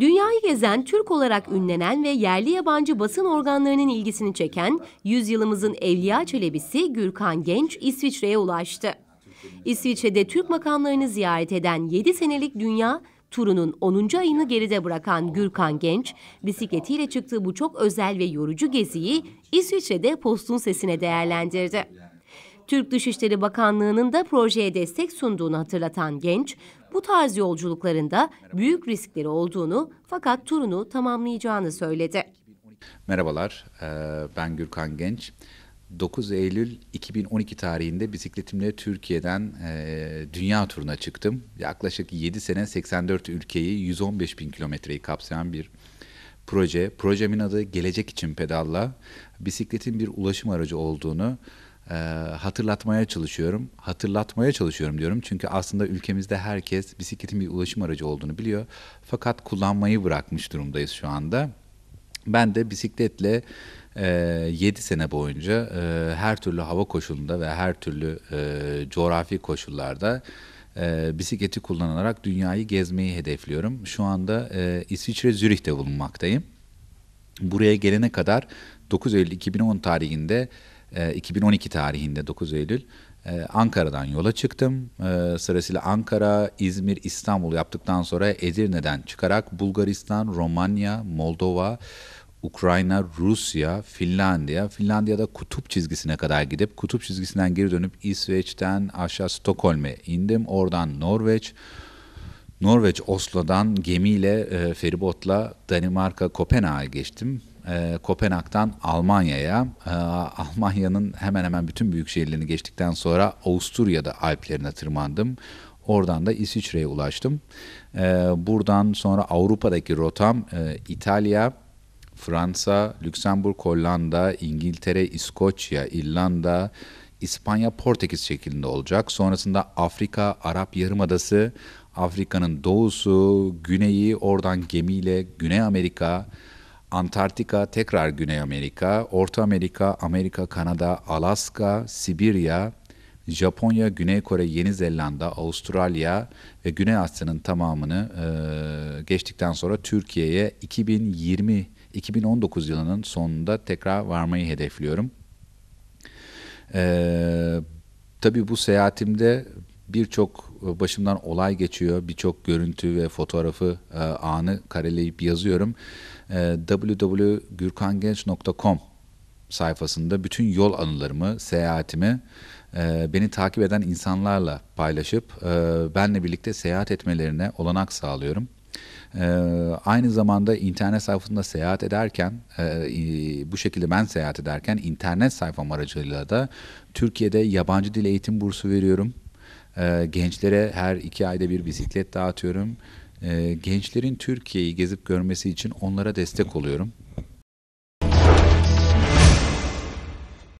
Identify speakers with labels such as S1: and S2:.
S1: Dünyayı gezen, Türk olarak ünlenen ve yerli yabancı basın organlarının ilgisini çeken yüzyılımızın Evliya Çelebi'si Gürkan Genç İsviçre'ye ulaştı. İsviçre'de Türk makamlarını ziyaret eden 7 senelik dünya turunun 10. ayını geride bırakan Gürkan Genç, bisikletiyle çıktığı bu çok özel ve yorucu geziyi İsviçre'de postun sesine değerlendirdi. Türk Dışişleri Bakanlığı'nın da projeye destek sunduğunu hatırlatan Genç, bu tarz yolculuklarında büyük riskleri olduğunu fakat turunu tamamlayacağını söyledi.
S2: Merhabalar, e, ben Gürkan Genç. 9 Eylül 2012 tarihinde bisikletimle Türkiye'den e, dünya turuna çıktım. Yaklaşık 7 sene 84 ülkeyi 115 bin kilometreyi kapsayan bir proje. Projemin adı Gelecek için Pedalla. Bisikletin bir ulaşım aracı olduğunu e, hatırlatmaya çalışıyorum. Hatırlatmaya çalışıyorum diyorum çünkü aslında ülkemizde herkes bisikletin bir ulaşım aracı olduğunu biliyor. Fakat kullanmayı bırakmış durumdayız şu anda. Ben de bisikletle e, 7 sene boyunca e, her türlü hava koşulunda ve her türlü e, coğrafi koşullarda e, bisikleti kullanarak dünyayı gezmeyi hedefliyorum. Şu anda e, İsviçre Zürih'te bulunmaktayım. Buraya gelene kadar 9 Eylül 2010 tarihinde 2012 ee, tarihinde 9 Eylül e, Ankara'dan yola çıktım. E, sırasıyla Ankara, İzmir, İstanbul yaptıktan sonra Edirne'den çıkarak Bulgaristan, Romanya, Moldova, Ukrayna, Rusya, Finlandiya, Finlandiya'da kutup çizgisine kadar gidip kutup çizgisinden geri dönüp İsveç'ten aşağı Stockholm'e indim. Oradan Norveç, Norveç Oslo'dan gemiyle e, feribotla Danimarka Kopenhag'a geçtim. E, Kopenhag'dan Almanya'ya, e, Almanya'nın hemen hemen bütün büyük şehirlerini geçtikten sonra Avusturya'da Alplerine tırmandım. Oradan da İsviçre'ye ulaştım. E, buradan sonra Avrupa'daki rotam e, İtalya, Fransa, Lüksemburg, Hollanda, İngiltere, İskoçya, İrlanda, İspanya, Portekiz şeklinde olacak. Sonrasında Afrika, Arap Yarımadası, Afrika'nın doğusu, güneyi, oradan gemiyle Güney Amerika, Antarktika, tekrar Güney Amerika, Orta Amerika, Amerika, Kanada, Alaska, Sibirya, Japonya, Güney Kore, Yeni Zelanda, Avustralya ve Güney Asya'nın tamamını e, geçtikten sonra Türkiye'ye 2020 2019 yılının sonunda tekrar varmayı hedefliyorum. Ee, tabii bu seyahatimde birçok e, başımdan olay geçiyor. Birçok görüntü ve fotoğrafı e, anı kareleyip yazıyorum. E, ee, www.gürkangenç.com sayfasında bütün yol anılarımı, seyahatimi e, beni takip eden insanlarla paylaşıp e, benle birlikte seyahat etmelerine olanak sağlıyorum. E, aynı zamanda internet sayfasında seyahat ederken, e, bu şekilde ben seyahat ederken internet sayfam aracılığıyla da Türkiye'de yabancı dil eğitim bursu veriyorum. E, gençlere her iki ayda bir bisiklet dağıtıyorum. E, gençlerin Türkiye'yi gezip görmesi için onlara destek oluyorum.